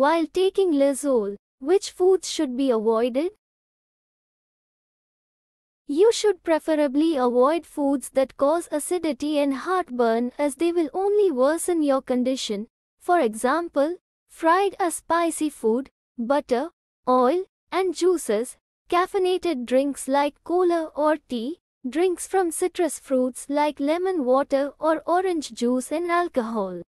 While taking Lizol, which foods should be avoided? You should preferably avoid foods that cause acidity and heartburn as they will only worsen your condition. For example, fried or spicy food, butter, oil, and juices, caffeinated drinks like cola or tea, drinks from citrus fruits like lemon water or orange juice and alcohol.